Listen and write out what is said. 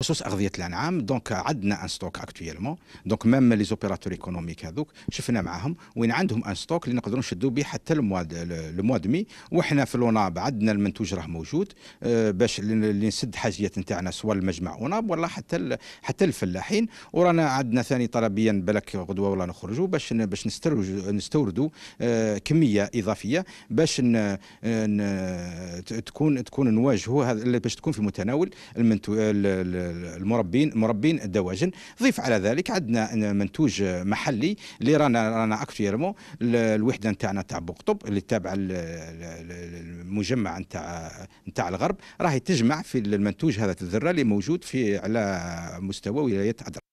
بخصوص اغذيه الانعام دونك عندنا ان ستوك اكتويلمون دونك ميم لي زوبيراتور ايكونوميك هذوك شفنا معاهم وين عندهم ان ستوك اللي نقدروا نشدوا به حتى الموا دمي وحنا في لوناب عندنا المنتوج راه موجود آه، باش اللي نسد حاجيات نتاعنا سواء المجمع اوناب ولا حتى حتى الفلاحين ورانا عندنا ثاني طلبيا بالك غدوه ولا نخرجوا باش باش نستوردوا آه، كميه اضافيه باش ن آه، تكون تكون نواجهوا باش تكون في متناول المنتو المربين مربين الدواجن ضيف على ذلك عندنا منتوج محلي اللي رانا رانا اكتيرمون الوحده نتاعنا تاع بوقطب اللي تابعه المجمع نتاع نتاع الغرب راهي تجمع في المنتوج هذا الذره اللي موجود في على مستوى ولايه عدرا